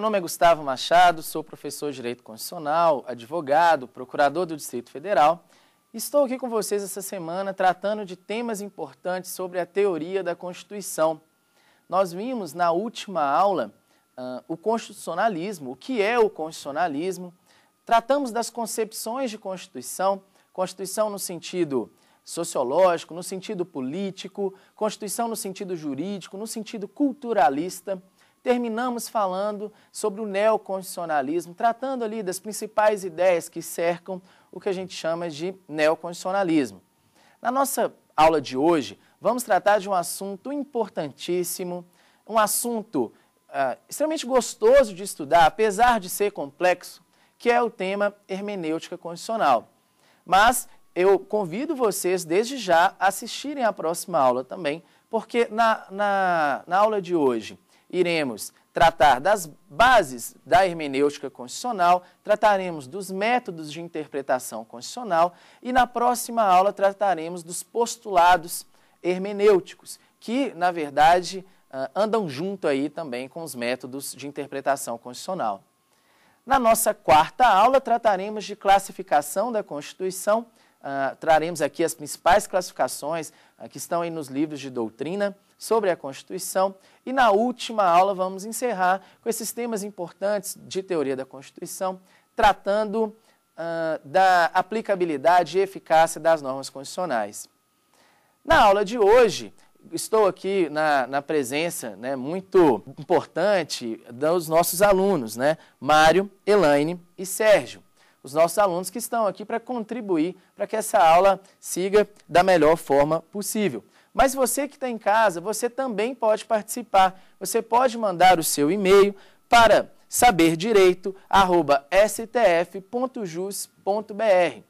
Meu nome é Gustavo Machado, sou professor de Direito Constitucional, advogado, procurador do Distrito Federal. Estou aqui com vocês essa semana tratando de temas importantes sobre a teoria da Constituição. Nós vimos na última aula uh, o constitucionalismo, o que é o constitucionalismo, tratamos das concepções de Constituição, Constituição no sentido sociológico, no sentido político, Constituição no sentido jurídico, no sentido culturalista terminamos falando sobre o neocondicionalismo, tratando ali das principais ideias que cercam o que a gente chama de neocondicionalismo. Na nossa aula de hoje, vamos tratar de um assunto importantíssimo, um assunto ah, extremamente gostoso de estudar, apesar de ser complexo, que é o tema hermenêutica condicional. Mas eu convido vocês, desde já, a assistirem à próxima aula também, porque na, na, na aula de hoje iremos tratar das bases da hermenêutica constitucional, trataremos dos métodos de interpretação constitucional e na próxima aula trataremos dos postulados hermenêuticos, que, na verdade, ah, andam junto aí também com os métodos de interpretação constitucional. Na nossa quarta aula, trataremos de classificação da Constituição, uh, traremos aqui as principais classificações uh, que estão aí nos livros de doutrina sobre a Constituição. E na última aula vamos encerrar com esses temas importantes de teoria da Constituição, tratando uh, da aplicabilidade e eficácia das normas constitucionais. Na aula de hoje, estou aqui na, na presença né, muito importante dos nossos alunos, né, Mário, Elaine e Sérgio os nossos alunos que estão aqui para contribuir para que essa aula siga da melhor forma possível. Mas você que está em casa, você também pode participar. Você pode mandar o seu e-mail para saberdireito.stf.jus.br.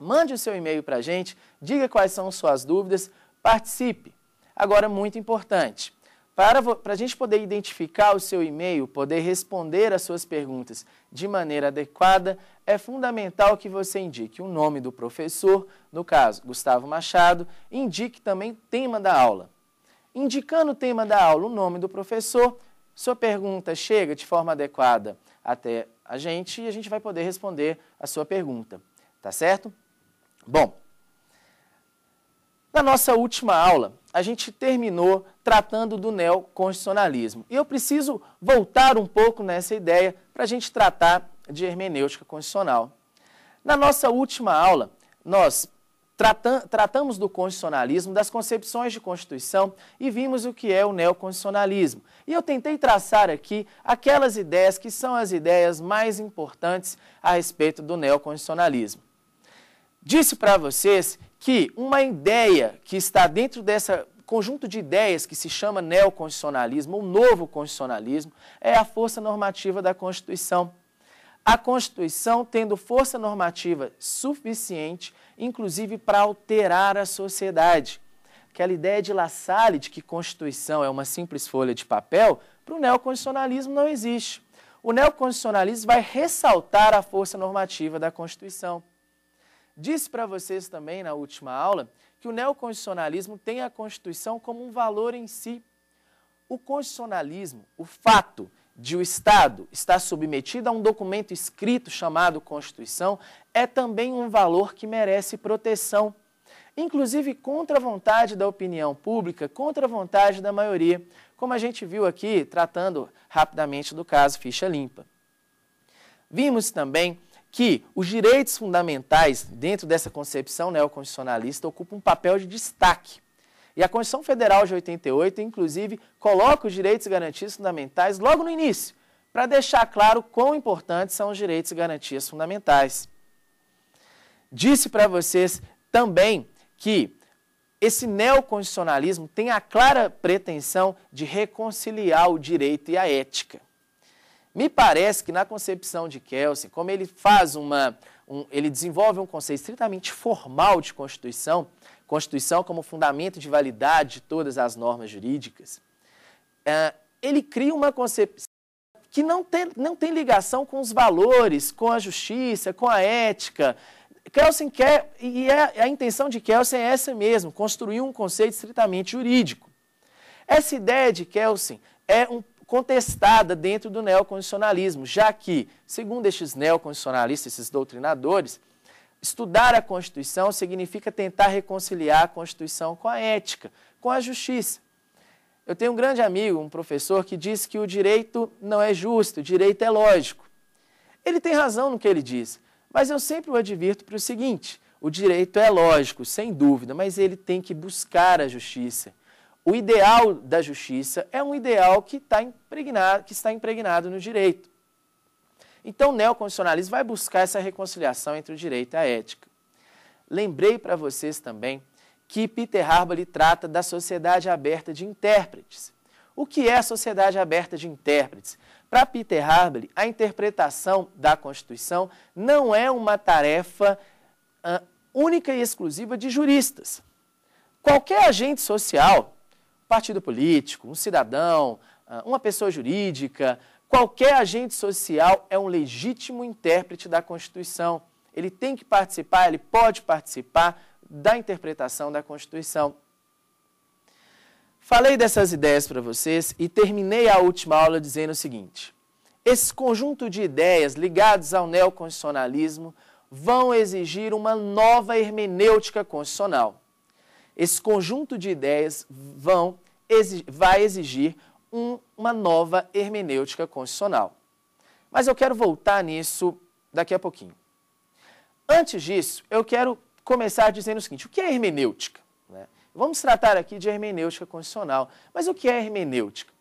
Mande o seu e-mail para a gente, diga quais são suas dúvidas, participe. Agora, muito importante, para, a gente poder identificar o seu e-mail, poder responder às suas perguntas de maneira adequada, é fundamental que você indique o nome do professor, no caso, Gustavo Machado, indique também o tema da aula. Indicando o tema da aula, o nome do professor, sua pergunta chega de forma adequada até a gente e a gente vai poder responder a sua pergunta, tá certo? Bom, na nossa última aula, a gente terminou tratando do neoconstitucionalismo. E eu preciso voltar um pouco nessa ideia para a gente tratar de hermenêutica constitucional. Na nossa última aula, nós tratam, tratamos do constitucionalismo, das concepções de Constituição e vimos o que é o neoconstitucionalismo. E eu tentei traçar aqui aquelas ideias que são as ideias mais importantes a respeito do neoconstitucionalismo. Disse para vocês que uma ideia que está dentro desse conjunto de ideias que se chama neoconstitucionalismo, ou novo constitucionalismo, é a força normativa da Constituição. A Constituição tendo força normativa suficiente, inclusive para alterar a sociedade. Aquela ideia de La Salle de que Constituição é uma simples folha de papel, para o neoconstitucionalismo não existe. O neoconstitucionalismo vai ressaltar a força normativa da Constituição. Disse para vocês também na última aula que o neoconstitucionalismo tem a Constituição como um valor em si. O constitucionalismo, o fato de o Estado estar submetido a um documento escrito chamado Constituição, é também um valor que merece proteção, inclusive contra a vontade da opinião pública, contra a vontade da maioria, como a gente viu aqui tratando rapidamente do caso Ficha Limpa. Vimos também que os direitos fundamentais, dentro dessa concepção neoconstitucionalista, ocupam um papel de destaque. E a Constituição Federal de 88, inclusive, coloca os direitos e garantias fundamentais logo no início, para deixar claro quão importantes são os direitos e garantias fundamentais. Disse para vocês também que esse neoconstitucionalismo tem a clara pretensão de reconciliar o direito e a ética. Me parece que na concepção de Kelsen, como ele faz uma, um, ele desenvolve um conceito estritamente formal de Constituição, Constituição como fundamento de validade de todas as normas jurídicas, é, ele cria uma concepção que não tem, não tem ligação com os valores, com a justiça, com a ética. Kelsen quer, e a, é, a intenção de Kelsen é essa mesmo, construir um conceito estritamente jurídico. Essa ideia de Kelsen é um contestada dentro do neocondicionalismo, já que, segundo estes neocondicionalistas, esses doutrinadores, estudar a Constituição significa tentar reconciliar a Constituição com a ética, com a justiça. Eu tenho um grande amigo, um professor, que diz que o direito não é justo, o direito é lógico. Ele tem razão no que ele diz, mas eu sempre o advirto para o seguinte: o direito é lógico, sem dúvida, mas ele tem que buscar a justiça. O ideal da justiça é um ideal que, tá impregnado, que está impregnado no direito. Então, o neoconstitucionalismo vai buscar essa reconciliação entre o direito e a ética. Lembrei para vocês também que Peter Harbour trata da sociedade aberta de intérpretes. O que é a sociedade aberta de intérpretes? Para Peter Harbour, a interpretação da Constituição não é uma tarefa uh, única e exclusiva de juristas. Qualquer agente social partido político, um cidadão, ah, uma pessoa jurídica, qualquer agente social é um legítimo intérprete da Constituição. Ele tem que participar, ele pode participar da interpretação da Constituição. Falei dessas ideias para vocês e terminei a última aula dizendo o seguinte: esse conjunto de ideias ligados ao neoconstitucionalismo vão exigir uma nova hermenêutica constitucional. Esse conjunto de ideias vão, vai exigir um, uma nova hermenêutica constitucional. Mas eu quero voltar nisso daqui a pouquinho. Antes disso, eu quero começar dizendo o seguinte: o que é hermenêutica? Né? Vamos tratar aqui de hermenêutica constitucional. Mas o que é hermenêutica?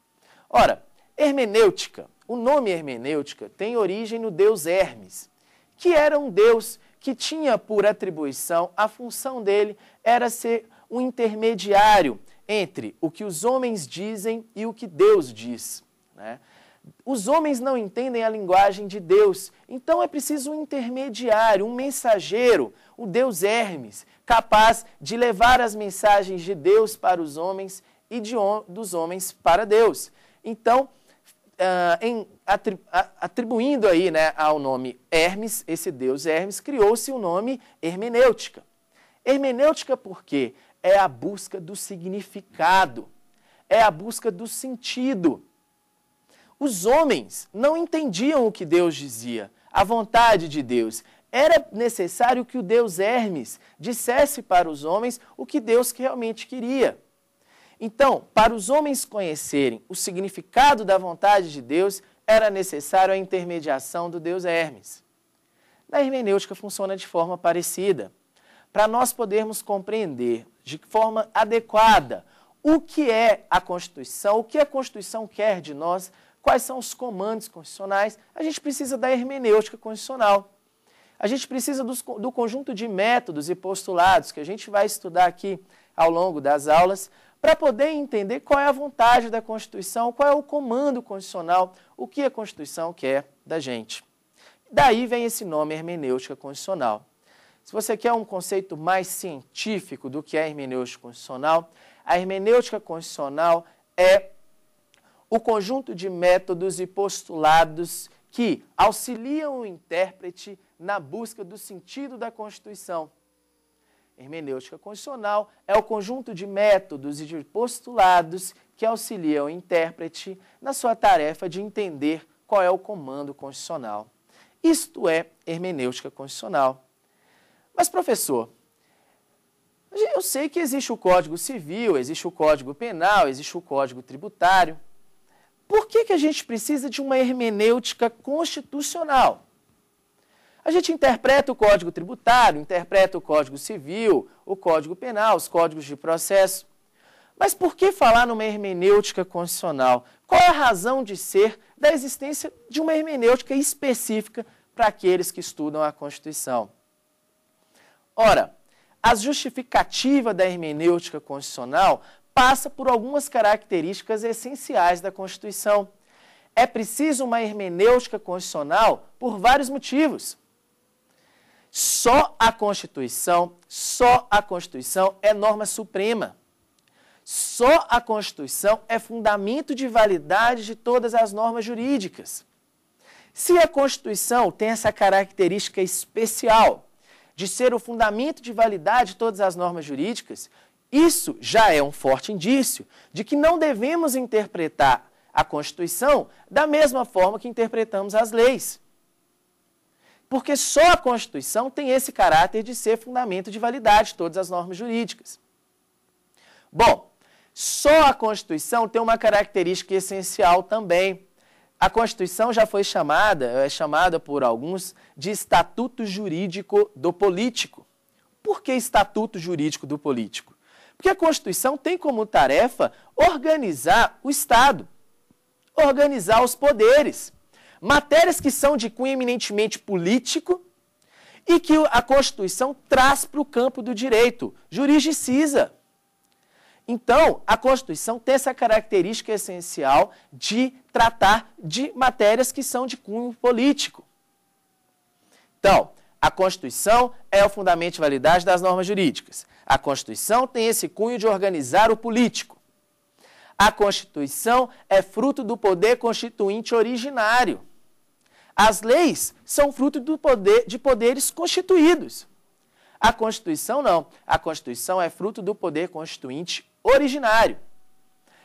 Ora, hermenêutica, o nome hermenêutica tem origem no deus Hermes, que era um deus que tinha por atribuição, a função dele era ser um intermediário entre o que os homens dizem e o que Deus diz. Né? Os homens não entendem a linguagem de Deus, então é preciso um intermediário, um mensageiro, o Deus Hermes, capaz de levar as mensagens de Deus para os homens e de, dos homens para Deus. Então, Uh, em, atribuindo aí né, ao nome Hermes, esse deus Hermes, criou-se o nome hermenêutica. Hermenêutica por quê? é a busca do significado, é a busca do sentido. Os homens não entendiam o que Deus dizia, a vontade de Deus. Era necessário que o Deus Hermes dissesse para os homens o que Deus realmente queria. Então, para os homens conhecerem o significado da vontade de Deus, era necessário a intermediação do Deus Hermes. Na hermenêutica funciona de forma parecida para nós podermos compreender de forma adequada o que é a Constituição, o que a Constituição quer de nós, quais são os comandos constitucionais, a gente precisa da hermenêutica constitucional. A gente precisa do, do conjunto de métodos e postulados que a gente vai estudar aqui ao longo das aulas, para poder entender qual é a vontade da Constituição, qual é o comando constitucional, o que a Constituição quer da gente. Daí vem esse nome hermenêutica constitucional. Se você quer um conceito mais científico do que é a hermenêutica constitucional, a hermenêutica constitucional é o conjunto de métodos e postulados que auxiliam o intérprete na busca do sentido da Constituição. Hermenêutica constitucional é o conjunto de métodos e de postulados que auxiliam o intérprete na sua tarefa de entender qual é o comando constitucional. Isto é hermenêutica constitucional. Mas, professor, eu sei que existe o Código Civil, existe o Código Penal, existe o Código Tributário. Por que, que a gente precisa de uma hermenêutica constitucional? A gente interpreta o Código Tributário, interpreta o Código Civil, o Código Penal, os códigos de processo. Mas por que falar numa hermenêutica constitucional? Qual é a razão de ser da existência de uma hermenêutica específica para aqueles que estudam a Constituição? Ora, a justificativa da hermenêutica constitucional passa por algumas características essenciais da Constituição. É preciso uma hermenêutica constitucional por vários motivos. Só a Constituição, só a Constituição é norma suprema. Só a Constituição é fundamento de validade de todas as normas jurídicas. Se a Constituição tem essa característica especial de ser o fundamento de validade de todas as normas jurídicas, isso já é um forte indício de que não devemos interpretar a Constituição da mesma forma que interpretamos as leis. Porque só a Constituição tem esse caráter de ser fundamento de validade de todas as normas jurídicas. Bom, só a Constituição tem uma característica essencial também, a Constituição já foi chamada, é chamada por alguns, de Estatuto Jurídico do Político. Por que Estatuto Jurídico do Político? Porque a Constituição tem como tarefa organizar o Estado, organizar os poderes. Matérias que são de cunho eminentemente político e que a Constituição traz para o campo do direito, jurisdicisa. Então, a Constituição tem essa característica essencial de tratar de matérias que são de cunho político. Então, a Constituição é o fundamento de validade das normas jurídicas. A Constituição tem esse cunho de organizar o político. A Constituição é fruto do poder constituinte originário. As leis são fruto do poder, de poderes constituídos. A Constituição não. A Constituição é fruto do poder constituinte originário.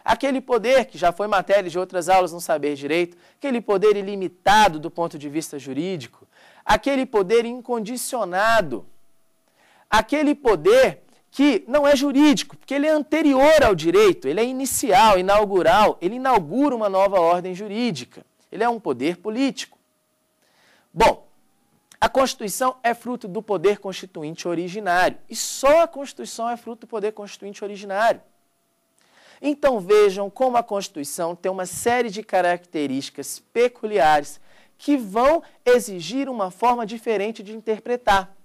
Aquele poder, que já foi matéria de outras aulas no saber direito, aquele poder ilimitado do ponto de vista jurídico, aquele poder incondicionado, aquele poder que não é jurídico, porque ele é anterior ao direito, ele é inicial, inaugural, ele inaugura uma nova ordem jurídica. Ele é um poder político. Bom, a Constituição é fruto do poder constituinte originário. E só a Constituição é fruto do poder constituinte originário. Então vejam como a Constituição tem uma série de características peculiares que vão exigir uma forma diferente de interpretar.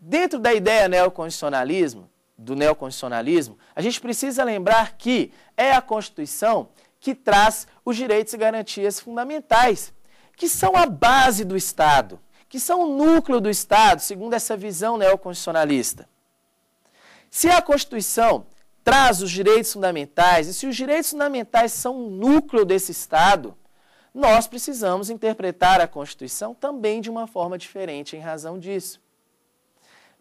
Dentro da ideia neoconstitucionalismo, do neoconstitucionalismo, a gente precisa lembrar que é a Constituição que traz os direitos e garantias fundamentais que são a base do Estado, que são o núcleo do Estado, segundo essa visão neoconstitucionalista. Se a Constituição traz os direitos fundamentais, e se os direitos fundamentais são o núcleo desse Estado, nós precisamos interpretar a Constituição também de uma forma diferente em razão disso.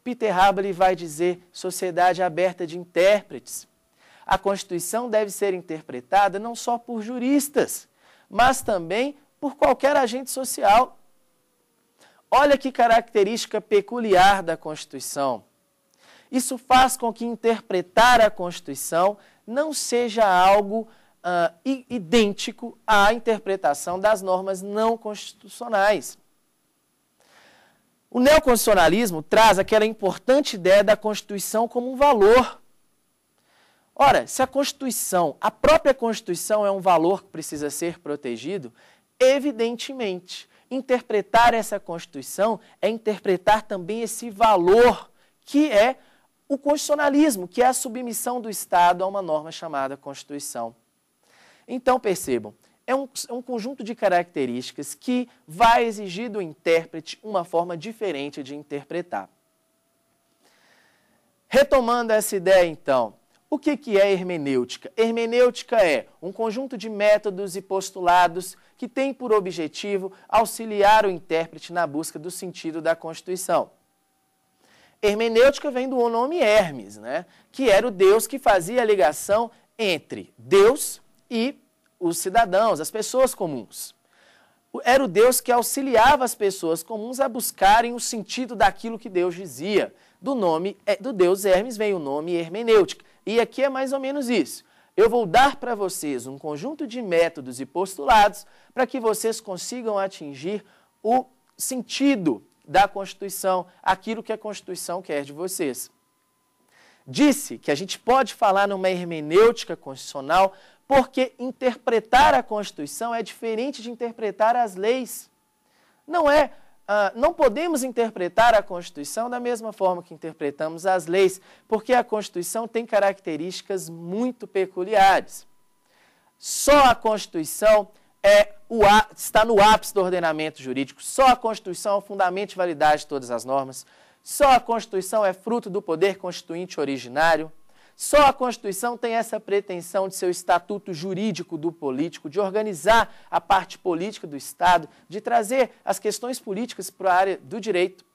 Peter Haberle vai dizer sociedade aberta de intérpretes. A Constituição deve ser interpretada não só por juristas, mas também por qualquer agente social. Olha que característica peculiar da Constituição. Isso faz com que interpretar a Constituição não seja algo uh, idêntico à interpretação das normas não constitucionais. O neoconstitucionalismo traz aquela importante ideia da Constituição como um valor. Ora, se a Constituição, a própria Constituição é um valor que precisa ser protegido, Evidentemente, interpretar essa Constituição é interpretar também esse valor que é o constitucionalismo, que é a submissão do Estado a uma norma chamada Constituição. Então, percebam, é um, é um, conjunto de características que vai exigir do intérprete uma forma diferente de interpretar. Retomando essa ideia, então, o que, que é hermenêutica? Hermenêutica é um conjunto de métodos e postulados que tem por objetivo auxiliar o intérprete na busca do sentido da Constituição. Hermenêutica vem do nome Hermes, né? que era o deus que fazia a ligação entre Deus e os cidadãos, as pessoas comuns. Era o Deus que auxiliava as pessoas comuns a buscarem o sentido daquilo que Deus dizia. Do nome é, do Deus Hermes vem o nome hermenêutica e aqui é mais ou menos isso. Eu vou dar para vocês um conjunto de métodos e postulados para que vocês consigam atingir o sentido da Constituição, aquilo que a Constituição quer de vocês. Disse que a gente pode falar numa hermenêutica constitucional porque interpretar a Constituição é diferente de interpretar as leis. Não é ah, não podemos interpretar a Constituição da mesma forma que interpretamos as leis, porque a Constituição tem características muito peculiares. Só a Constituição é o, está no ápice do ordenamento jurídico, só a Constituição é o fundamento e validade de todas as normas, só a Constituição é fruto do poder constituinte originário, só a Constituição tem essa pretensão de seu estatuto jurídico do político, de organizar a parte política do Estado, de trazer as questões políticas para a área do direito.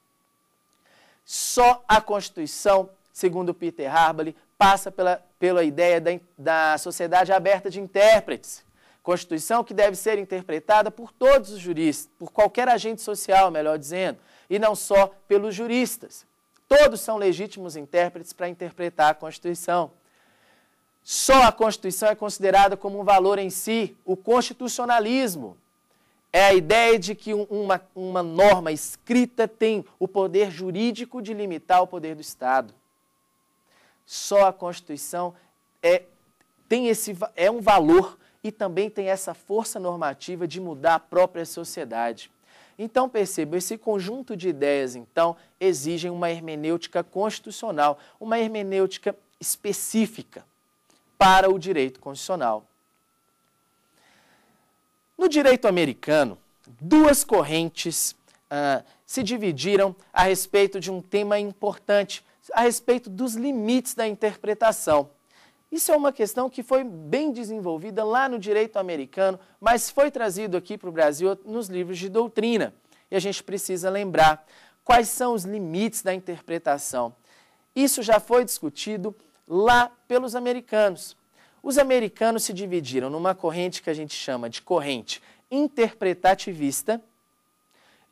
Só a Constituição, segundo Peter Harbali, passa pela, pela ideia da, da sociedade aberta de intérpretes. Constituição que deve ser interpretada por todos os juristas, por qualquer agente social, melhor dizendo, e não só pelos juristas. Todos são legítimos intérpretes para interpretar a Constituição. Só a Constituição é considerada como um valor em si. O constitucionalismo é a ideia de que uma, uma norma escrita tem o poder jurídico de limitar o poder do Estado. Só a Constituição é, tem esse, é um valor e também tem essa força normativa de mudar a própria sociedade. Então perceba, esse conjunto de ideias, então, exigem uma hermenêutica constitucional, uma hermenêutica específica para o direito constitucional. No direito americano, duas correntes ah, se dividiram a respeito de um tema importante, a respeito dos limites da interpretação. Isso é uma questão que foi bem desenvolvida lá no direito americano, mas foi trazido aqui para o Brasil nos livros de doutrina. E a gente precisa lembrar quais são os limites da interpretação. Isso já foi discutido lá pelos americanos. Os americanos se dividiram numa corrente que a gente chama de corrente interpretativista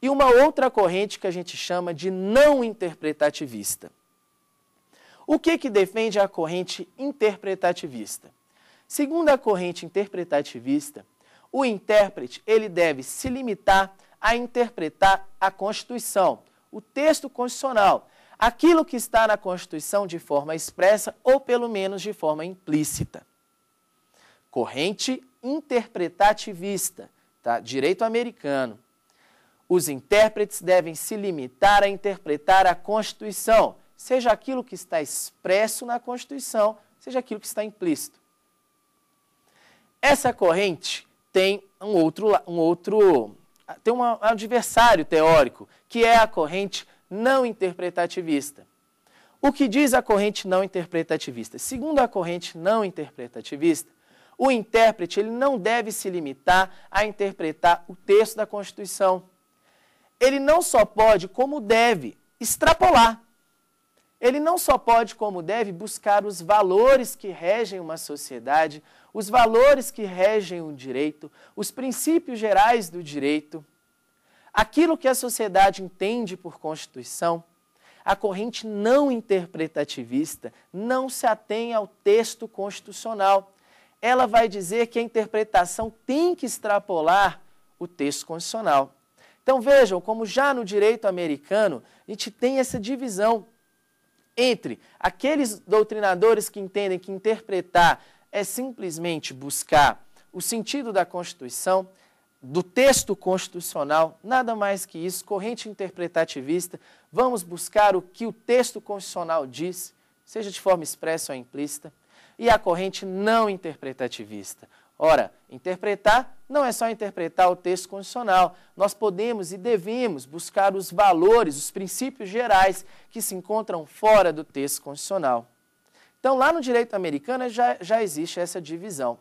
e uma outra corrente que a gente chama de não interpretativista. O que, que defende a corrente interpretativista? Segundo a corrente interpretativista, o intérprete ele deve se limitar a interpretar a Constituição, o texto constitucional, aquilo que está na Constituição de forma expressa ou pelo menos de forma implícita. Corrente interpretativista, tá? direito americano. Os intérpretes devem se limitar a interpretar a Constituição, seja aquilo que está expresso na Constituição, seja aquilo que está implícito. Essa corrente tem um outro, um outro ah, tem um adversário teórico, que é a corrente não interpretativista. O que diz a corrente não interpretativista? Segundo a corrente não interpretativista, o intérprete ele não deve se limitar a interpretar o texto da Constituição. Ele não só pode, como deve, extrapolar ele não só pode, como deve, buscar os valores que regem uma sociedade, os valores que regem o direito, os princípios gerais do direito, aquilo que a sociedade entende por Constituição. A corrente não interpretativista não se atém ao texto constitucional. Ela vai dizer que a interpretação tem que extrapolar o texto constitucional. Então vejam como já no direito americano a gente tem essa divisão entre aqueles doutrinadores que entendem que interpretar é simplesmente buscar o sentido da Constituição, do texto constitucional, nada mais que isso, corrente interpretativista, vamos buscar o que o texto constitucional diz, seja de forma expressa ou implícita, e a corrente não interpretativista, Ora, interpretar não é só interpretar o texto constitucional. Nós podemos e devemos buscar os valores, os princípios gerais que se encontram fora do texto constitucional. Então, lá no direito americano já, já existe essa divisão.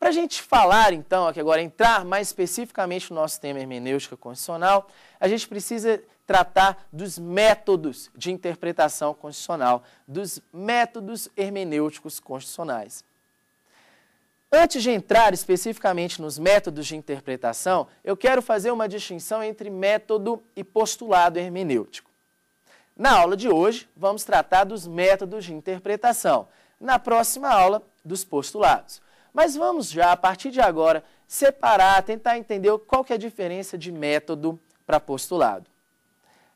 Para a gente falar, então, aqui agora, entrar mais especificamente no nosso tema hermenêutica constitucional, a gente precisa tratar dos métodos de interpretação constitucional, dos métodos hermenêuticos constitucionais. Antes de entrar especificamente nos métodos de interpretação, eu quero fazer uma distinção entre método e postulado hermenêutico. Na aula de hoje, vamos tratar dos métodos de interpretação. Na próxima aula, dos postulados. Mas vamos já, a partir de agora, separar, tentar entender qual que é a diferença de método para postulado.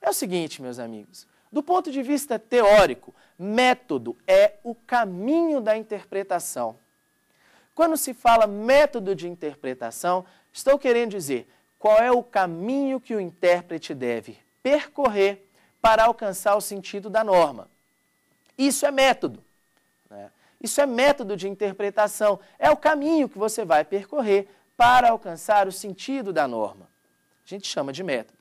É o seguinte, meus amigos, do ponto de vista teórico, método é o caminho da interpretação. Quando se fala método de interpretação, estou querendo dizer qual é o caminho que o intérprete deve percorrer para alcançar o sentido da norma. Isso é método. Né? Isso é método de interpretação. É o caminho que você vai percorrer para alcançar o sentido da norma. A gente chama de método.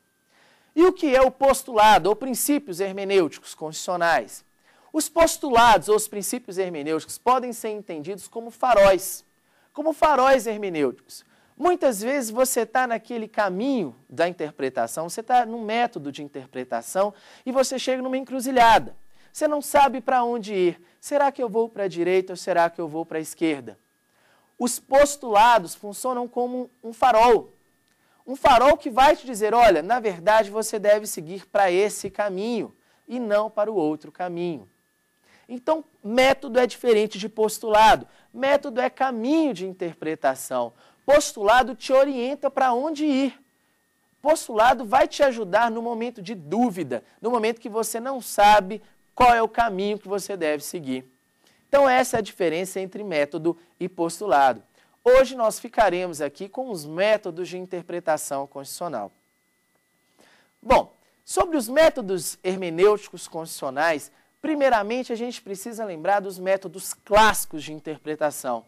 E o que é o postulado ou princípios hermenêuticos constitucionais? Os postulados ou os princípios hermenêuticos podem ser entendidos como faróis, como faróis hermenêuticos. Muitas vezes você está naquele caminho da interpretação, você está num método de interpretação e você chega numa encruzilhada. Você não sabe para onde ir. Será que eu vou para a direita ou será que eu vou para a esquerda? Os postulados funcionam como um farol. Um farol que vai te dizer: olha, na verdade você deve seguir para esse caminho e não para o outro caminho. Então, método é diferente de postulado. Método é caminho de interpretação. Postulado te orienta para onde ir. Postulado vai te ajudar no momento de dúvida, no momento que você não sabe qual é o caminho que você deve seguir. Então, essa é a diferença entre método e postulado. Hoje nós ficaremos aqui com os métodos de interpretação constitucional. Bom, sobre os métodos hermenêuticos constitucionais, Primeiramente, a gente precisa lembrar dos métodos clássicos de interpretação.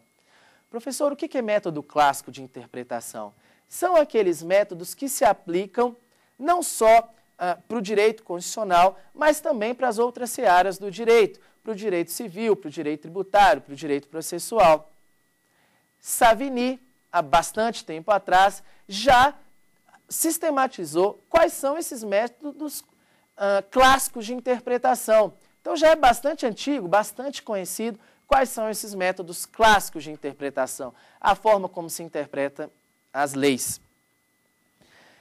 Professor, o que é método clássico de interpretação? São aqueles métodos que se aplicam não só ah, para o direito constitucional, mas também para as outras searas do direito, para o direito civil, para o direito tributário, para o direito processual. Savini, há bastante tempo atrás, já sistematizou quais são esses métodos ah, clássicos de interpretação. Então já é bastante antigo, bastante conhecido quais são esses métodos clássicos de interpretação, a forma como se interpreta as leis.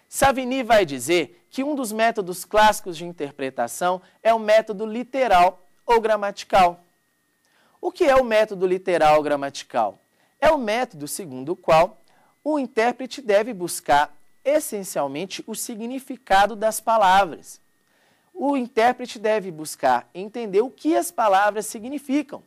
Savini vai dizer que um dos métodos clássicos de interpretação é o método literal ou gramatical. O que é o método literal ou gramatical? É o método segundo o qual o intérprete deve buscar essencialmente o significado das palavras o intérprete deve buscar entender o que as palavras significam.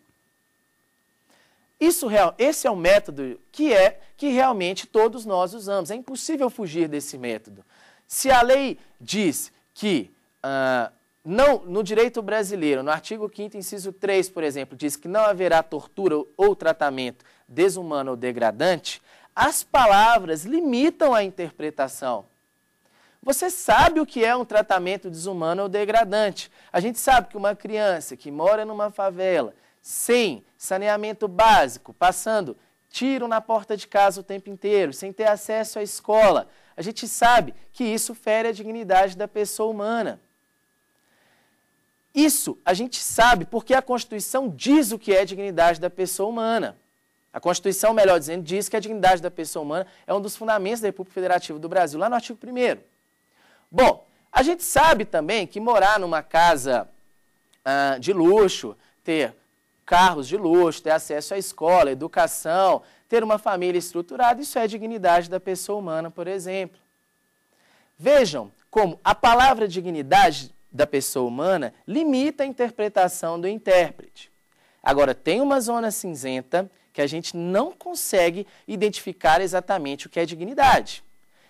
Isso, esse é o método que é que realmente todos nós usamos. É impossível fugir desse método. Se a lei diz que uh, não, no direito brasileiro, no artigo 5 inciso 3, por exemplo, diz que não haverá tortura ou tratamento desumano ou degradante, as palavras limitam a interpretação. Você sabe o que é um tratamento desumano ou degradante. A gente sabe que uma criança que mora numa favela, sem saneamento básico, passando tiro na porta de casa o tempo inteiro, sem ter acesso à escola, a gente sabe que isso fere a dignidade da pessoa humana. Isso a gente sabe porque a Constituição diz o que é a dignidade da pessoa humana. A Constituição, melhor dizendo, diz que a dignidade da pessoa humana é um dos fundamentos da República Federativa do Brasil, lá no artigo 1. Bom, a gente sabe também que morar numa casa ah, de luxo, ter carros de luxo, ter acesso à escola, educação, ter uma família estruturada, isso é dignidade da pessoa humana, por exemplo. Vejam como a palavra dignidade da pessoa humana limita a interpretação do intérprete. Agora, tem uma zona cinzenta que a gente não consegue identificar exatamente o que é dignidade.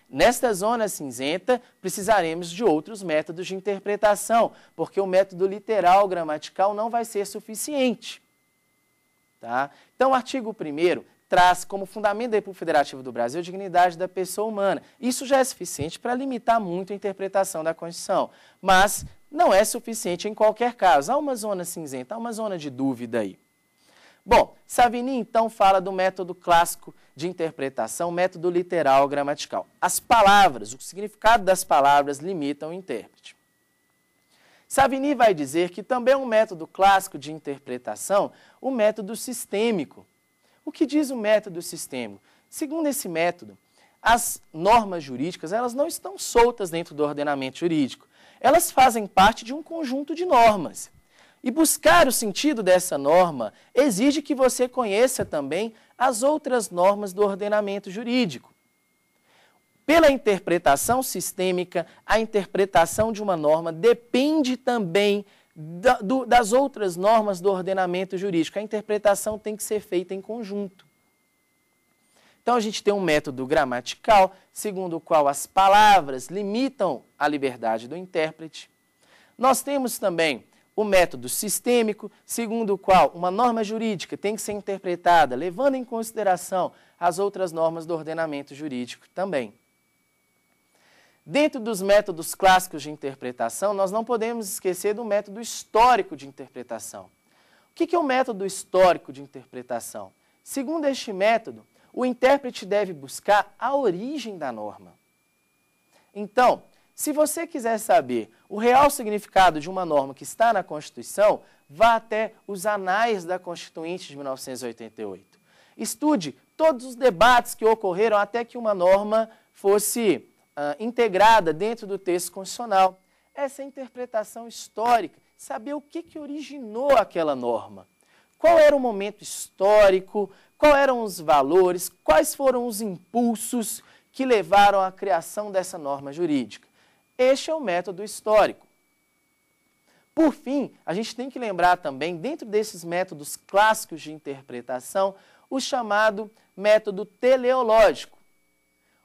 Nesta zona cinzenta, precisaremos de outros métodos de interpretação, porque o método literal gramatical não vai ser suficiente. Tá? Então, o artigo 1 traz como fundamento da República Federativa do Brasil a dignidade da pessoa humana. Isso já é suficiente para limitar muito a interpretação da Constituição, mas não é suficiente em qualquer caso. Há uma zona cinzenta, há uma zona de dúvida aí. Bom, Savini então fala do método clássico de interpretação, método literal gramatical. As palavras, o significado das palavras limitam o intérprete. Savini vai dizer que também é um método clássico de interpretação, o método sistêmico. O que diz o método sistêmico? Segundo esse método, as normas jurídicas, elas não estão soltas dentro do ordenamento jurídico. Elas fazem parte de um conjunto de normas. E buscar o sentido dessa norma exige que você conheça também as outras normas do ordenamento jurídico. Pela interpretação sistêmica, a interpretação de uma norma depende também da, do, das outras normas do ordenamento jurídico. A interpretação tem que ser feita em conjunto. Então, a gente tem um método gramatical, segundo o qual as palavras limitam a liberdade do intérprete. Nós temos também o método sistêmico, segundo o qual uma norma jurídica tem que ser interpretada levando em consideração as outras normas do ordenamento jurídico também. Dentro dos métodos clássicos de interpretação, nós não podemos esquecer do método histórico de interpretação. O que é o método histórico de interpretação? Segundo este método, o intérprete deve buscar a origem da norma. Então, se você quiser saber o real significado de uma norma que está na Constituição, vá até os anais da Constituinte de 1988. Estude todos os debates que ocorreram até que uma norma fosse ah, integrada dentro do texto constitucional. Essa é interpretação histórica, saber o que, que originou aquela norma. Qual era o momento histórico, quais eram os valores, quais foram os impulsos que levaram à criação dessa norma jurídica. Este é o método histórico. Por fim, a gente tem que lembrar também, dentro desses métodos clássicos de interpretação, o chamado método teleológico.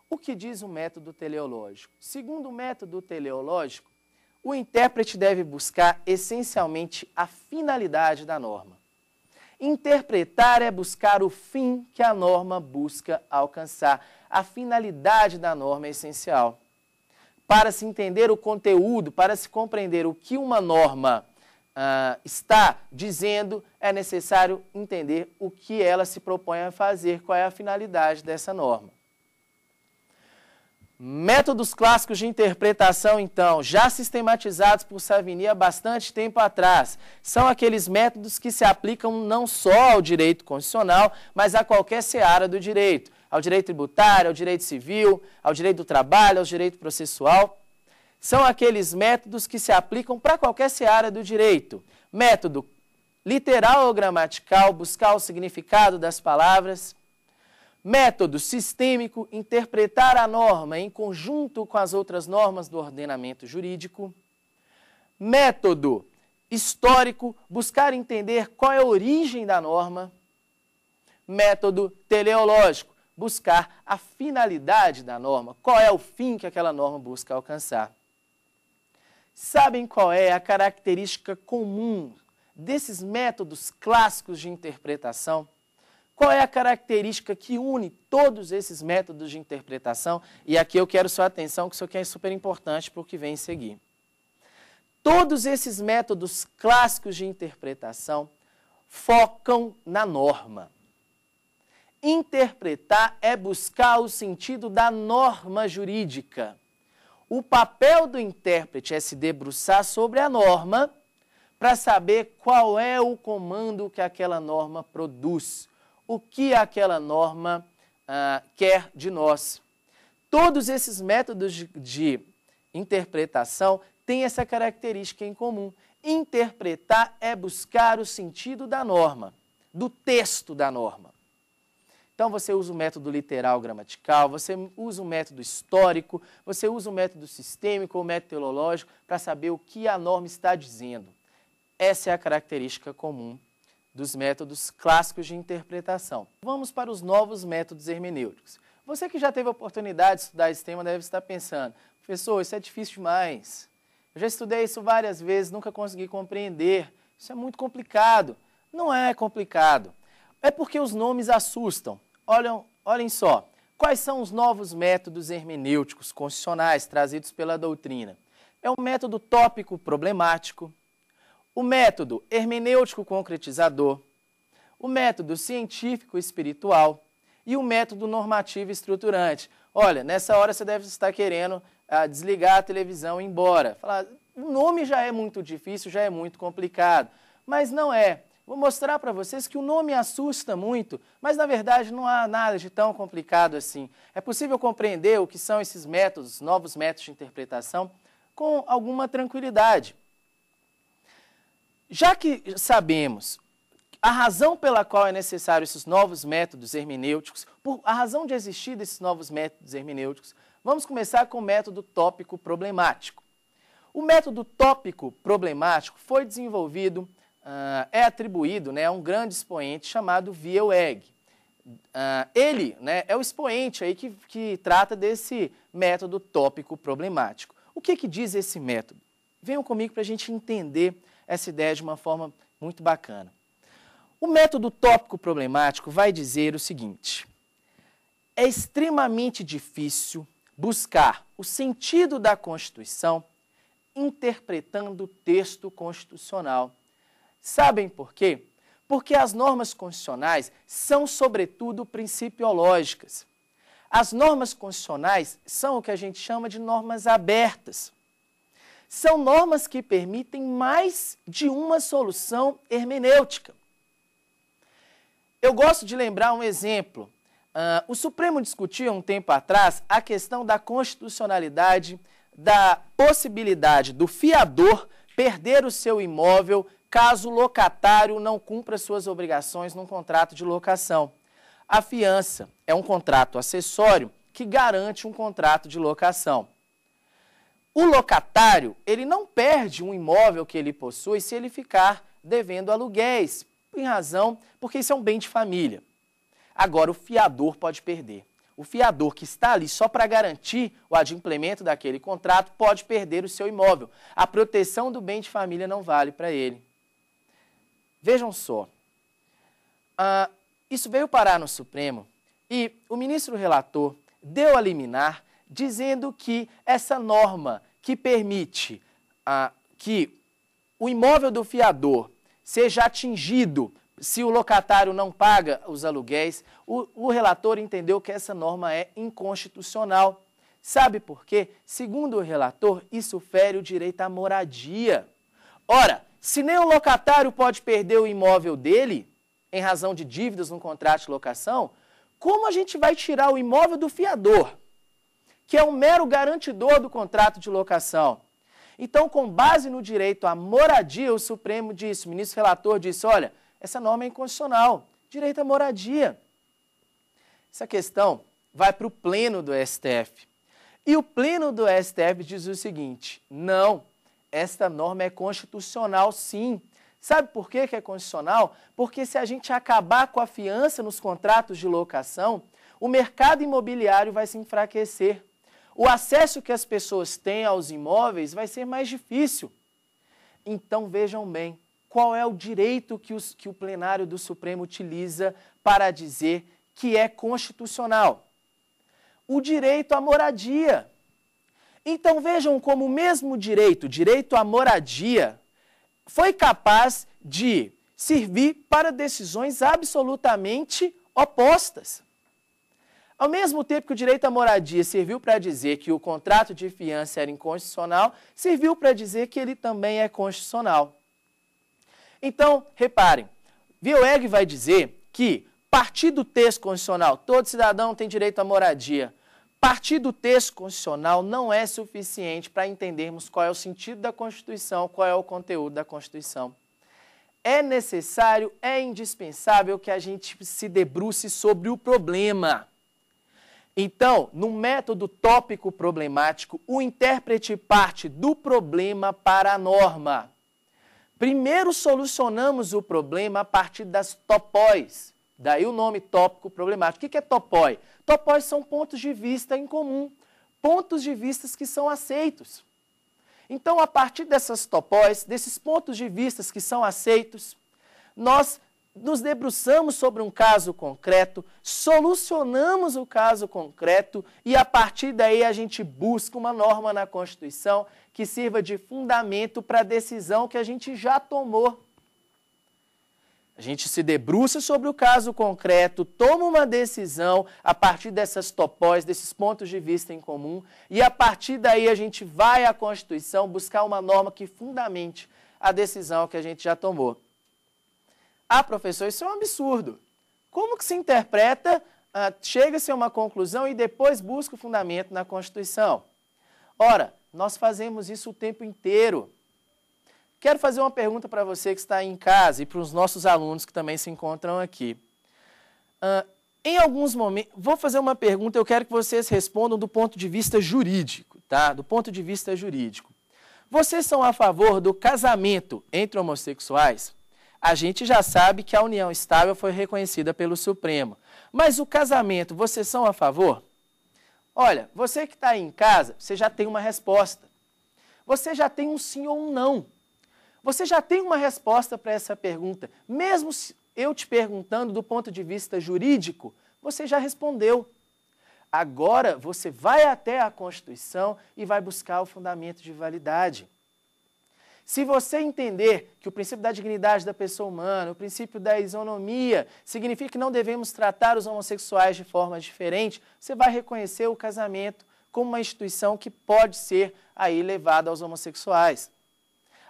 O que diz o método teleológico? Segundo o método teleológico, o intérprete deve buscar essencialmente a finalidade da norma. Interpretar é buscar o fim que a norma busca alcançar. A finalidade da norma é essencial para se entender o conteúdo, para se compreender o que uma norma ah, está dizendo, é necessário entender o que ela se propõe a fazer, qual é a finalidade dessa norma. Métodos clássicos de interpretação, então, já sistematizados por Savigny há bastante tempo atrás, são aqueles métodos que se aplicam não só ao direito constitucional, mas a qualquer seara do direito ao direito tributário, ao direito civil, ao direito do trabalho, ao direito processual. São aqueles métodos que se aplicam para qualquer seara do direito. Método literal ou gramatical, buscar o significado das palavras. Método sistêmico, interpretar a norma em conjunto com as outras normas do ordenamento jurídico. Método histórico, buscar entender qual é a origem da norma. Método teleológico, buscar a finalidade da norma, qual é o fim que aquela norma busca alcançar. Sabem qual é a característica comum desses métodos clássicos de interpretação? Qual é a característica que une todos esses métodos de interpretação? E aqui eu quero sua atenção, que isso aqui é super importante para o que vem seguir. Todos esses métodos clássicos de interpretação focam na norma. Interpretar é buscar o sentido da norma jurídica. O papel do intérprete é se debruçar sobre a norma para saber qual é o comando que aquela norma produz, o que aquela norma ah, quer de nós. Todos esses métodos de, de interpretação têm essa característica em comum. Interpretar é buscar o sentido da norma, do texto da norma. Então você usa o método literal gramatical, você usa o método histórico, você usa o método sistêmico ou método teleológico para saber o que a norma está dizendo. Essa é a característica comum dos métodos clássicos de interpretação. Vamos para os novos métodos hermenêuticos. Você que já teve a oportunidade de estudar esse tema deve estar pensando, professor, isso é difícil demais. Eu já estudei isso várias vezes, nunca consegui compreender. Isso é muito complicado. Não é complicado. É porque os nomes assustam. Olham, olhem só, quais são os novos métodos hermenêuticos constitucionais trazidos pela doutrina? É o um método tópico problemático, o método hermenêutico concretizador, o método científico espiritual e o método normativo estruturante. Olha, nessa hora você deve estar querendo ah, desligar a televisão e ir embora. Falar, o nome já é muito difícil, já é muito complicado. Mas não é. Vou mostrar para vocês que o nome assusta muito, mas na verdade não há nada de tão complicado assim. É possível compreender o que são esses métodos, novos métodos de interpretação, com alguma tranquilidade. Já que sabemos a razão pela qual é necessário esses novos métodos hermenêuticos, a razão de existir desses novos métodos hermenêuticos, vamos começar com o método tópico problemático. O método tópico problemático foi desenvolvido uh, é atribuído né, a um grande expoente chamado Vieweg. Uh, ah, ele né, é o expoente aí que, que trata desse método tópico problemático. O que, que diz esse método? Venham comigo para a gente entender essa ideia de uma forma muito bacana. O método tópico problemático vai dizer o seguinte: é extremamente difícil buscar o sentido da Constituição interpretando o texto constitucional. Sabem por quê? Porque as normas constitucionais são, sobretudo, principiológicas. As normas constitucionais são o que a gente chama de normas abertas. São normas que permitem mais de uma solução hermenêutica. Eu gosto de lembrar um exemplo. Uh, o Supremo discutiu um tempo atrás a questão da constitucionalidade da possibilidade do fiador perder o seu imóvel caso o locatário não cumpra suas obrigações num contrato de locação. A fiança é um contrato acessório que garante um contrato de locação. O locatário, ele não perde um imóvel que ele possui se ele ficar devendo aluguéis, em razão, porque isso é um bem de família. Agora, o fiador pode perder. O fiador que está ali só para garantir o adimplemento daquele contrato pode perder o seu imóvel. A proteção do bem de família não vale para ele. Vejam só, uh, isso veio parar no Supremo e o ministro relator deu a liminar dizendo que essa norma que permite uh, que o imóvel do fiador seja atingido se o locatário não paga os aluguéis, o, o relator entendeu que essa norma é inconstitucional. Sabe por quê? Segundo o relator, isso fere o direito à moradia. Ora, se nem o locatário pode perder o imóvel dele, em razão de dívidas no contrato de locação, como a gente vai tirar o imóvel do fiador, que é um mero garantidor do contrato de locação? Então, com base no direito à moradia, o Supremo disse, o ministro relator disse, olha, essa norma é inconstitucional, direito à moradia. Essa questão vai para o pleno do STF. E o pleno do STF diz o seguinte: não, esta norma é constitucional, sim. Sabe por que, é constitucional? Porque se a gente acabar com a fiança nos contratos de locação, o mercado imobiliário vai se enfraquecer. O acesso que as pessoas têm aos imóveis vai ser mais difícil. Então vejam bem, qual é o direito que, os, que o plenário do Supremo utiliza para dizer que é constitucional? O direito à moradia. Então vejam como o mesmo direito, direito à moradia, foi capaz de servir para decisões absolutamente opostas. Ao mesmo tempo que o direito à moradia serviu para dizer que o contrato de fiança era inconstitucional, serviu para dizer que ele também é constitucional. Então, reparem, Vioeg vai dizer que, do texto constitucional, todo cidadão tem direito à moradia. Partir do texto constitucional não é suficiente para entendermos qual é o sentido da Constituição, qual é o conteúdo da Constituição. É necessário, é indispensável que a gente se debruce sobre o problema. Então, no método tópico problemático, o intérprete parte do problema para a norma. Primeiro solucionamos o problema a partir das topóis, Daí o nome tópico problemático. O que é topói? Topóis são pontos de vista em comum, pontos de vista que são aceitos. Então, a partir dessas topóis, desses pontos de vista que são aceitos, nós nos debruçamos sobre um caso concreto, solucionamos o caso concreto e a partir daí a gente busca uma norma na Constituição que sirva de fundamento para a decisão que a gente já tomou a gente se debruça sobre o caso concreto, toma uma decisão a partir dessas topóis, desses pontos de vista em comum, e a partir daí a gente vai à Constituição buscar uma norma que fundamente a decisão que a gente já tomou. Ah, professor, isso é um absurdo. Como que se interpreta, ah, chega-se a uma conclusão e depois busca o fundamento na Constituição? Ora, nós fazemos isso o tempo inteiro. Quero fazer uma pergunta para você que está em casa e para os nossos alunos que também se encontram aqui. Uh, em alguns momentos, vou fazer uma pergunta, eu quero que vocês respondam do ponto de vista jurídico, tá? Do ponto de vista jurídico. Vocês são a favor do casamento entre homossexuais? A gente já sabe que a união estável foi reconhecida pelo Supremo. Mas o casamento, vocês são a favor? Olha, você que está aí em casa, você já tem uma resposta. Você já tem um sim ou um não. Você já tem uma resposta para essa pergunta. Mesmo eu te perguntando do ponto de vista jurídico, você já respondeu. Agora você vai até a Constituição e vai buscar o fundamento de validade. Se você entender que o princípio da dignidade da pessoa humana, o princípio da isonomia, significa que não devemos tratar os homossexuais de forma diferente, você vai reconhecer o casamento como uma instituição que pode ser aí levada aos homossexuais.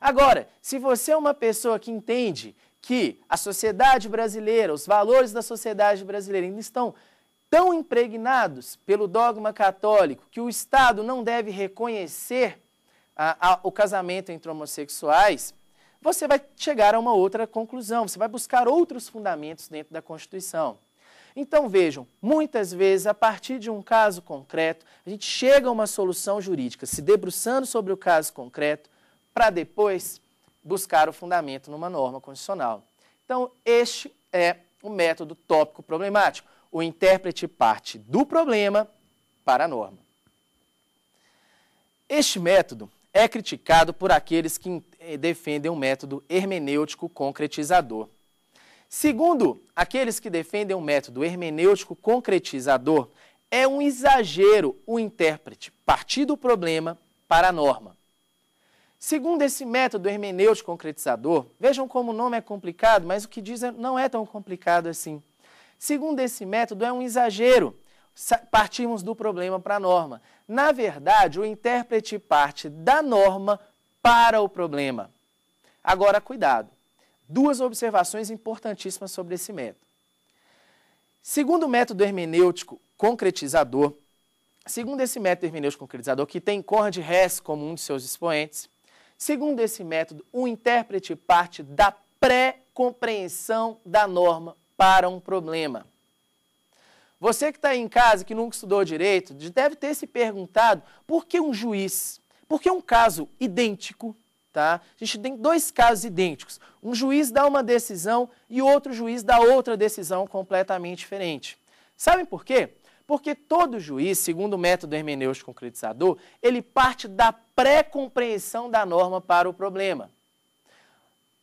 Agora, se você é uma pessoa que entende que a sociedade brasileira, os valores da sociedade brasileira ainda estão tão impregnados pelo dogma católico que o Estado não deve reconhecer a, a, o casamento entre homossexuais, você vai chegar a uma outra conclusão, você vai buscar outros fundamentos dentro da Constituição. Então vejam, muitas vezes, a partir de um caso concreto, a gente chega a uma solução jurídica, se debruçando sobre o caso concreto, para depois buscar o fundamento numa norma condicional. Então, este é o método tópico problemático. O intérprete parte do problema para a norma. Este método é criticado por aqueles que eh, defendem um método hermenêutico concretizador. Segundo aqueles que defendem um método hermenêutico concretizador, é um exagero o intérprete partir do problema para a norma. Segundo esse método hermenêutico concretizador, vejam como o nome é complicado, mas o que dizem é, não é tão complicado assim. Segundo esse método, é um exagero. Partimos do problema para a norma. Na verdade, o intérprete parte da norma para o problema. Agora, cuidado. Duas observações importantíssimas sobre esse método. Segundo o método hermenêutico concretizador, segundo esse método hermenêutico concretizador, que tem Conrad Hess como um de seus expoentes, Segundo esse método, o intérprete parte da pré-compreensão da norma para um problema. Você que está em casa, que nunca estudou direito, deve ter se perguntado por que um juiz, por que um caso idêntico, tá? A gente tem dois casos idênticos. Um juiz dá uma decisão e outro juiz dá outra decisão completamente diferente. Sabem por quê? Porque todo juiz, segundo o método hermenêutico concretizador, ele parte da pré-compreensão da norma para o problema.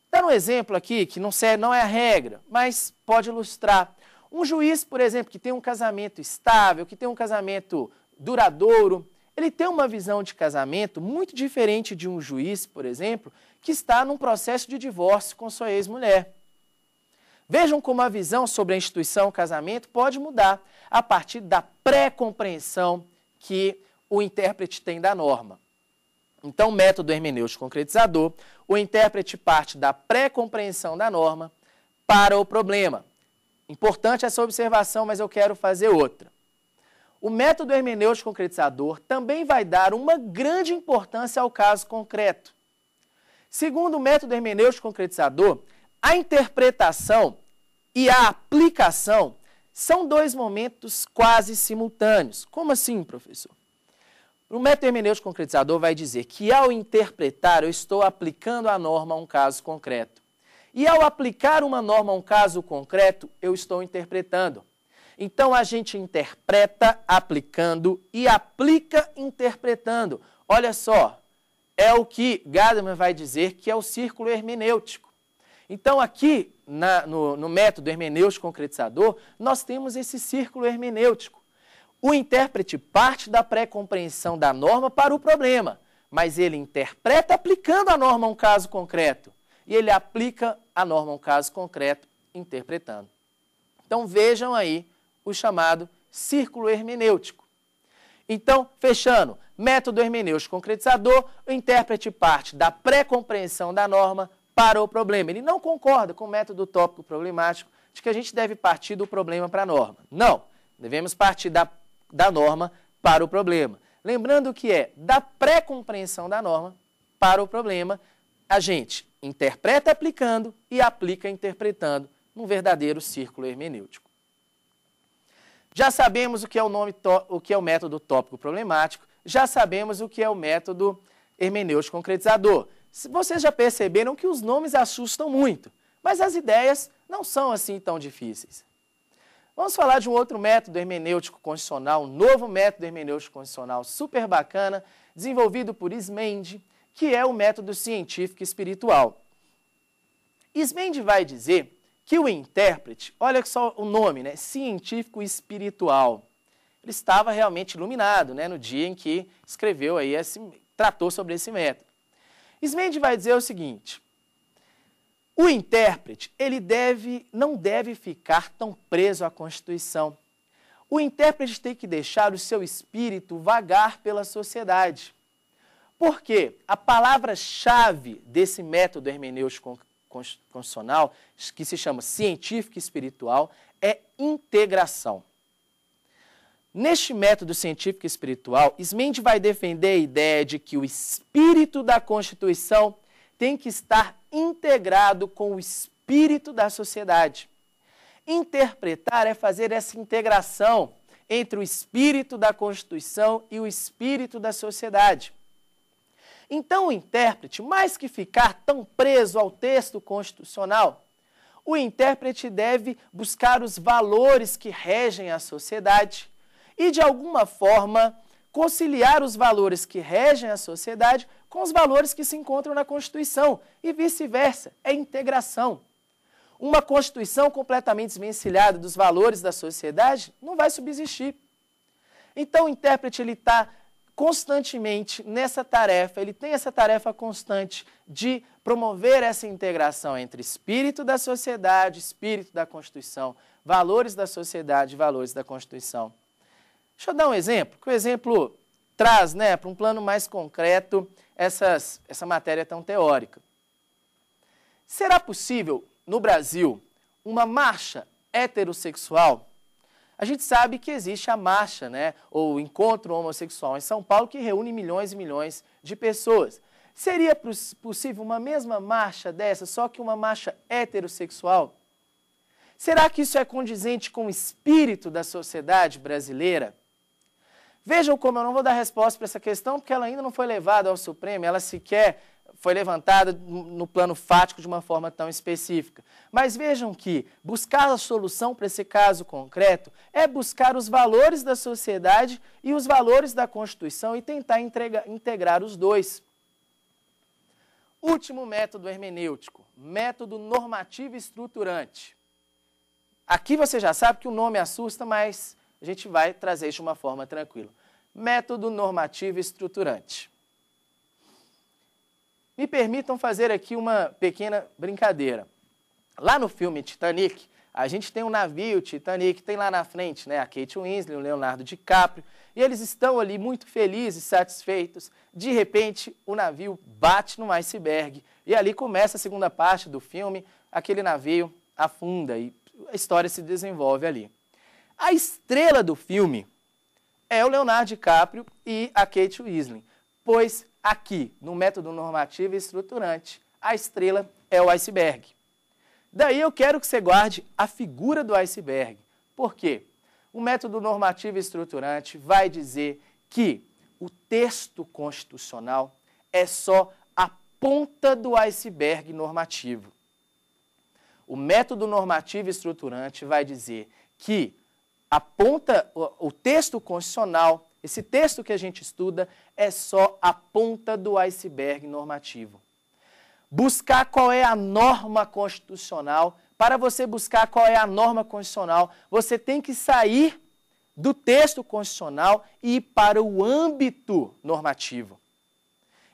Dar um exemplo aqui que não, serve, não é a regra, mas pode ilustrar. Um juiz, por exemplo, que tem um casamento estável, que tem um casamento duradouro, ele tem uma visão de casamento muito diferente de um juiz, por exemplo, que está num processo de divórcio com sua ex-mulher. Vejam como a visão sobre a instituição casamento pode mudar a partir da pré-compreensão que o intérprete tem da norma. Então, método hermenêutico concretizador, o intérprete parte da pré-compreensão da norma para o problema. Importante essa observação, mas eu quero fazer outra. O método hermenêutico concretizador também vai dar uma grande importância ao caso concreto. Segundo o método hermenêutico concretizador, a interpretação e a aplicação são dois momentos quase simultâneos. Como assim, professor? O método hermenêutico concretizador vai dizer que ao interpretar eu estou aplicando a norma a um caso concreto. E ao aplicar uma norma a um caso concreto, eu estou interpretando. Então a gente interpreta aplicando e aplica interpretando. Olha só, é o que Gadamer vai dizer que é o círculo hermenêutico. Então, aqui na, no, no método hermenêutico concretizador, nós temos esse círculo hermenêutico. O intérprete parte da pré-compreensão da norma para o problema, mas ele interpreta aplicando a norma a um caso concreto. E ele aplica a norma a um caso concreto, interpretando. Então vejam aí o chamado círculo hermenêutico. Então, fechando, método hermenêutico concretizador, o intérprete parte da pré-compreensão da norma para o problema. Ele não concorda com o método tópico problemático de que a gente deve partir do problema para a norma. Não, devemos partir da, da norma para o problema. Lembrando que é da pré-compreensão da norma para o problema, a gente interpreta aplicando e aplica interpretando num verdadeiro círculo hermenêutico. Já sabemos o que é o nome o que é o método tópico problemático, já sabemos o que é o método hermenêutico concretizador. Vocês já perceberam que os nomes assustam muito, mas as ideias não são assim tão difíceis. Vamos falar de um outro método hermenêutico constitucional, um novo método hermenêutico constitucional super bacana, desenvolvido por Ismendi, que é o método científico espiritual. Ismendi vai dizer que o intérprete, olha só o nome, né? Científico espiritual. Ele estava realmente iluminado, né? No dia em que escreveu aí esse, tratou sobre esse método. Smith vai dizer o seguinte: o intérprete, ele deve, não deve ficar tão preso à Constituição. O intérprete tem que deixar o seu espírito vagar pela sociedade. Porque a palavra-chave desse método hermenêutico constitucional, que se chama científico espiritual, é integração. Neste método científico espiritual, Smith vai defender a ideia de que o espírito da Constituição tem que estar integrado com o espírito da sociedade. Interpretar é fazer essa integração entre o espírito da Constituição e o espírito da sociedade. Então, o intérprete, mais que ficar tão preso ao texto constitucional, o intérprete deve buscar os valores que regem a sociedade, e, de alguma forma, conciliar os valores que regem a sociedade com os valores que se encontram na Constituição e vice-versa. É integração. Uma Constituição completamente desvencilhada dos valores da sociedade não vai subsistir. Então, o intérprete está constantemente nessa tarefa, ele tem essa tarefa constante de promover essa integração entre espírito da sociedade, espírito da Constituição, valores da sociedade, valores da Constituição. Deixa eu dar um exemplo, que o exemplo traz né, para um plano mais concreto essas, essa matéria tão teórica. Será possível, no Brasil, uma marcha heterossexual? A gente sabe que existe a marcha, né, ou encontro homossexual em São Paulo, que reúne milhões e milhões de pessoas. Seria possível uma mesma marcha dessa, só que uma marcha heterossexual? Será que isso é condizente com o espírito da sociedade brasileira? Vejam como eu não vou dar resposta para essa questão, porque ela ainda não foi levada ao Supremo, ela sequer foi levantada no plano fático de uma forma tão específica. Mas vejam que buscar a solução para esse caso concreto é buscar os valores da sociedade e os valores da Constituição e tentar entregar, integrar os dois. Último método hermenêutico, método normativo estruturante. Aqui você já sabe que o nome assusta, mas a gente vai trazer isso de uma forma tranquila. Método normativo estruturante. Me permitam fazer aqui uma pequena brincadeira. Lá no filme Titanic, a gente tem um navio, Titanic, tem lá na frente né, a Kate Winslet, o Leonardo DiCaprio, e eles estão ali muito felizes, satisfeitos. De repente, o navio bate no iceberg, e ali começa a segunda parte do filme, aquele navio afunda e a história se desenvolve ali. A estrela do filme é o Leonardo DiCaprio e a Kate Winslet, pois aqui, no método normativo estruturante, a estrela é o iceberg. Daí eu quero que você guarde a figura do iceberg. Por quê? O método normativo estruturante vai dizer que o texto constitucional é só a ponta do iceberg normativo. O método normativo estruturante vai dizer que aponta o, o texto constitucional, esse texto que a gente estuda, é só a ponta do iceberg normativo. Buscar qual é a norma constitucional, para você buscar qual é a norma constitucional, você tem que sair do texto constitucional e ir para o âmbito normativo.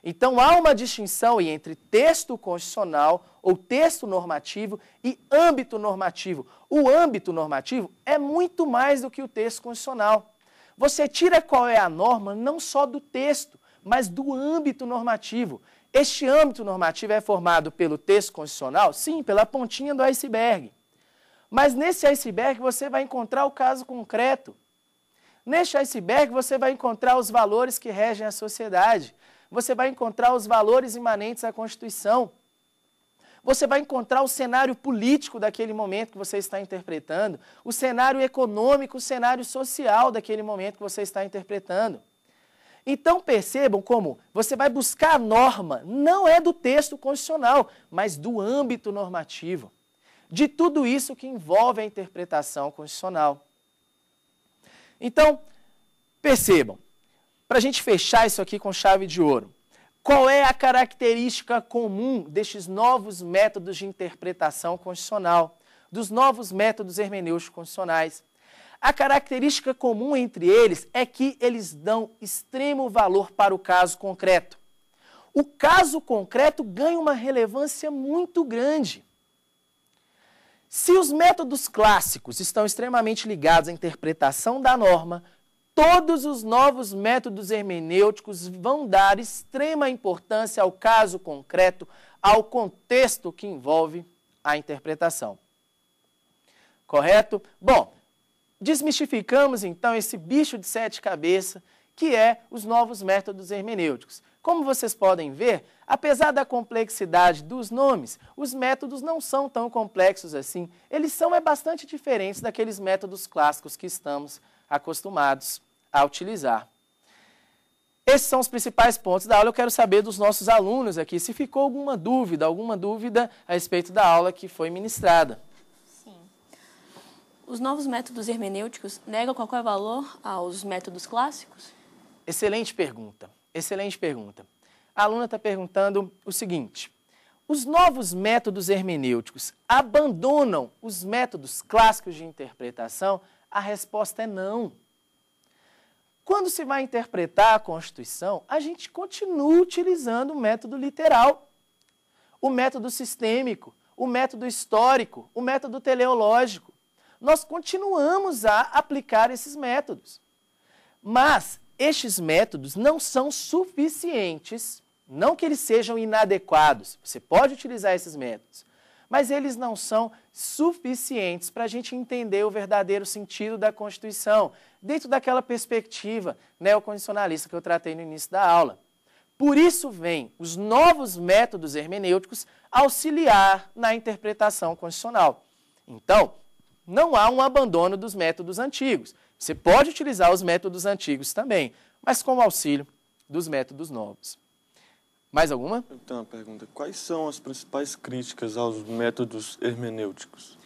Então há uma distinção entre texto constitucional ou texto normativo e âmbito normativo, o âmbito normativo é muito mais do que o texto constitucional. Você tira qual é a norma não só do texto, mas do âmbito normativo. Este âmbito normativo é formado pelo texto constitucional? Sim, pela pontinha do iceberg. Mas nesse iceberg você vai encontrar o caso concreto. Neste iceberg você vai encontrar os valores que regem a sociedade. Você vai encontrar os valores imanentes à Constituição. Você vai encontrar o cenário político daquele momento que você está interpretando, o cenário econômico, o cenário social daquele momento que você está interpretando. Então percebam como você vai buscar a norma, não é do texto constitucional, mas do âmbito normativo, de tudo isso que envolve a interpretação constitucional. Então, percebam, para a gente fechar isso aqui com chave de ouro, qual é a característica comum destes novos métodos de interpretação constitucional, dos novos métodos hermenêuticos constitucionais? A característica comum entre eles é que eles dão extremo valor para o caso concreto. O caso concreto ganha uma relevância muito grande. Se os métodos clássicos estão extremamente ligados à interpretação da norma, Todos os novos métodos hermenêuticos vão dar extrema importância ao caso concreto, ao contexto que envolve a interpretação. Correto? Bom, desmistificamos então esse bicho de sete cabeças que é os novos métodos hermenêuticos. Como vocês podem ver, apesar da complexidade dos nomes, os métodos não são tão complexos assim. Eles são é bastante diferentes daqueles métodos clássicos que estamos acostumados a utilizar. Esses são os principais pontos da aula. Eu quero saber dos nossos alunos aqui se ficou alguma dúvida, alguma dúvida a respeito da aula que foi ministrada. Sim. Os novos métodos hermenêuticos negam qualquer valor aos métodos clássicos? Excelente pergunta. Excelente pergunta. A aluna está perguntando o seguinte: os novos métodos hermenêuticos abandonam os métodos clássicos de interpretação? A resposta é não. Quando se vai interpretar a Constituição, a gente continua utilizando o método literal, o método sistêmico, o método histórico, o método teleológico. Nós continuamos a aplicar esses métodos. Mas estes métodos não são suficientes, não que eles sejam inadequados, você pode utilizar esses métodos, mas eles não são suficientes para a gente entender o verdadeiro sentido da Constituição, dentro daquela perspectiva neocondicionalista que eu tratei no início da aula. Por isso vêm os novos métodos hermenêuticos auxiliar na interpretação constitucional. Então, não há um abandono dos métodos antigos. Você pode utilizar os métodos antigos também, mas com o auxílio dos métodos novos. Mais alguma? Eu tenho uma pergunta. Quais são as principais críticas aos métodos hermenêuticos?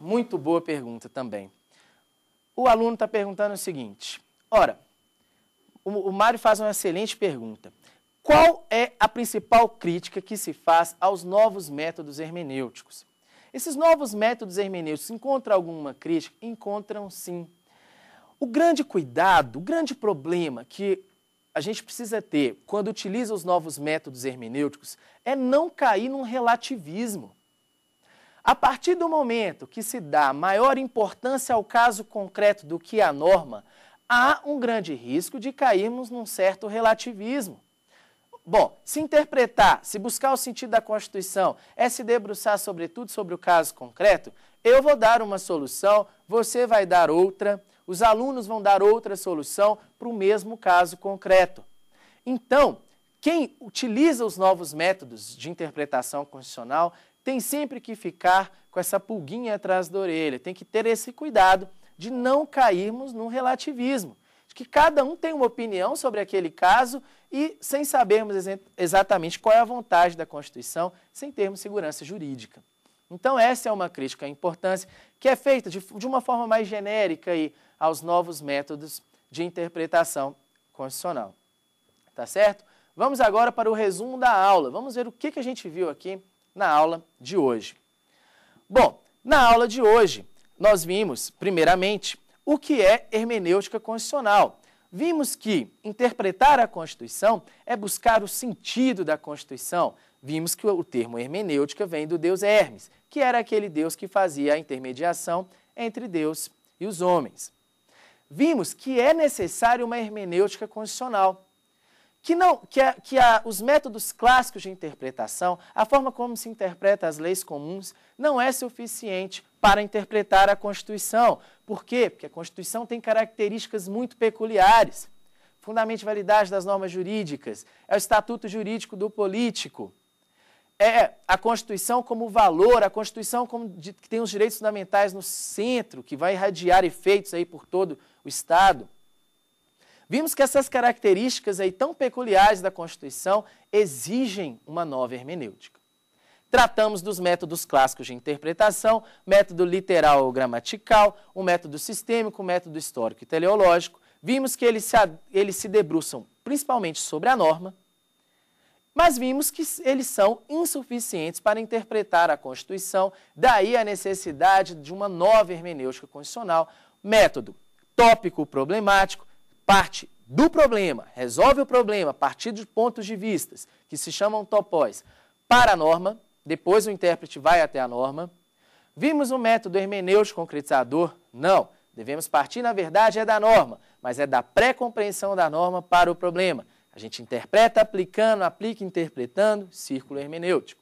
Muito boa pergunta também. O aluno está perguntando o seguinte: ora, o, o Mário faz uma excelente pergunta. Qual é a principal crítica que se faz aos novos métodos hermenêuticos? Esses novos métodos hermenêuticos encontram alguma crítica? Encontram sim. O grande cuidado, o grande problema que a gente precisa ter quando utiliza os novos métodos hermenêuticos é não cair num relativismo. A partir do momento que se dá maior importância ao caso concreto do que à norma, há um grande risco de cairmos num certo relativismo. Bom, se interpretar, se buscar o sentido da Constituição é se debruçar sobretudo sobre o caso concreto, eu vou dar uma solução, você vai dar outra os alunos vão dar outra solução para o mesmo caso concreto. Então, quem utiliza os novos métodos de interpretação constitucional tem sempre que ficar com essa pulguinha atrás da orelha, tem que ter esse cuidado de não cairmos num relativismo, de que cada um tem uma opinião sobre aquele caso e sem sabermos exatamente qual é a vontade da Constituição, sem termos segurança jurídica. Então, essa é uma crítica à importância que é feita de, de uma forma mais genérica e aos novos métodos de interpretação constitucional. Tá certo? Vamos agora para o resumo da aula. Vamos ver o que, que a gente viu aqui na aula de hoje. Bom, na aula de hoje, nós vimos, primeiramente, o que é hermenêutica constitucional. Vimos que interpretar a Constituição é buscar o sentido da Constituição. Vimos que o termo hermenêutica vem do deus Hermes, que era aquele deus que fazia a intermediação entre Deus e os homens vimos que é necessário uma hermenêutica condicional. Que, não, que, a, que a, os métodos clássicos de interpretação, a forma como se interpreta as leis comuns, não é suficiente para interpretar a Constituição. Por quê? Porque a Constituição tem características muito peculiares. Fundamento validade das normas jurídicas, é o estatuto jurídico do político, é, é a Constituição como valor, a Constituição como de, que tem os direitos fundamentais no centro, que vai irradiar efeitos aí por todo o Estado. Vimos que essas características aí tão peculiares da Constituição exigem uma nova hermenêutica. Tratamos dos métodos clássicos de interpretação, método literal ou gramatical, o método sistêmico, o método histórico e teleológico. Vimos que eles se, eles se debruçam principalmente sobre a norma, mas vimos que eles são insuficientes para interpretar a Constituição, daí a necessidade de uma nova hermenêutica constitucional, método tópico problemático, parte do problema, resolve o problema a partir de pontos de vistas, que se chamam topóis, para a norma, depois o intérprete vai até a norma. Vimos um método hermenêutico concretizador? Não. Devemos partir, na verdade, é da norma, mas é da pré-compreensão da norma para o problema. A gente interpreta aplicando, aplica interpretando, círculo hermenêutico.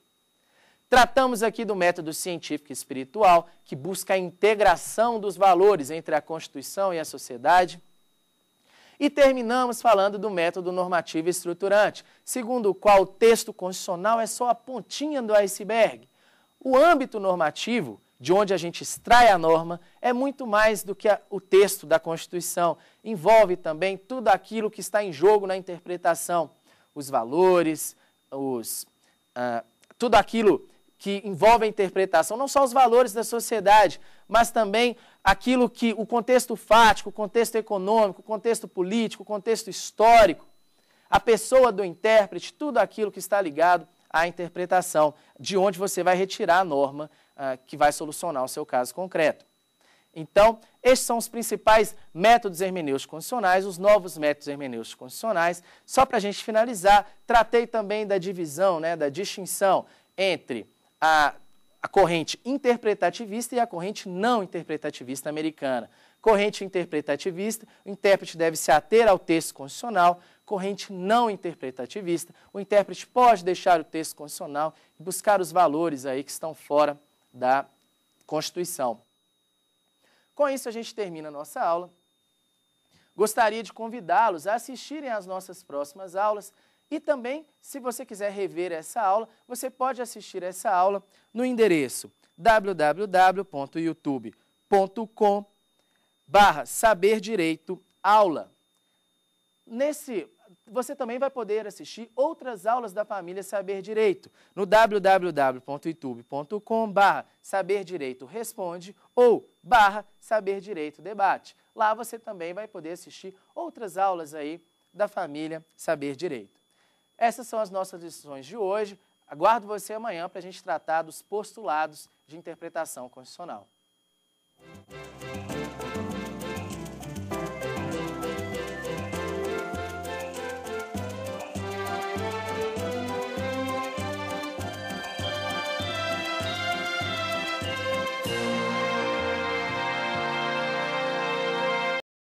Tratamos aqui do método científico espiritual, que busca a integração dos valores entre a Constituição e a sociedade. E terminamos falando do método normativo estruturante, segundo o qual o texto constitucional é só a pontinha do iceberg. O âmbito normativo de onde a gente extrai a norma, é muito mais do que a, o texto da Constituição. Envolve também tudo aquilo que está em jogo na interpretação, os valores, os, ah, tudo aquilo que envolve a interpretação, não só os valores da sociedade, mas também aquilo que o contexto fático, o contexto econômico, o contexto político, o contexto histórico, a pessoa do intérprete, tudo aquilo que está ligado à interpretação, de onde você vai retirar a norma ah, que vai solucionar o seu caso concreto. Então, estes são os principais métodos hermenêuticos condicionais, os novos métodos hermenêuticos condicionais. Só para a gente finalizar, tratei também da divisão, né, da distinção entre a, a corrente interpretativista e a corrente não interpretativista americana. Corrente interpretativista, o intérprete deve se ater ao texto constitucional. Corrente não interpretativista, o intérprete pode deixar o texto constitucional e buscar os valores aí que estão fora da Constituição. Com isso, a gente termina a nossa aula. Gostaria de convidá-los a assistirem às nossas próximas aulas e também, se você quiser rever essa aula, você pode assistir essa aula no endereço www.youtube.com barra saber direito aula. Nesse você também vai poder assistir outras aulas da família Saber Direito no www.youtube.com barra Saber Direito Responde ou barra Saber Direito Debate. Lá você também vai poder assistir outras aulas aí da família Saber Direito. Essas são as nossas lições de hoje. Aguardo você amanhã para a gente tratar dos postulados de interpretação constitucional.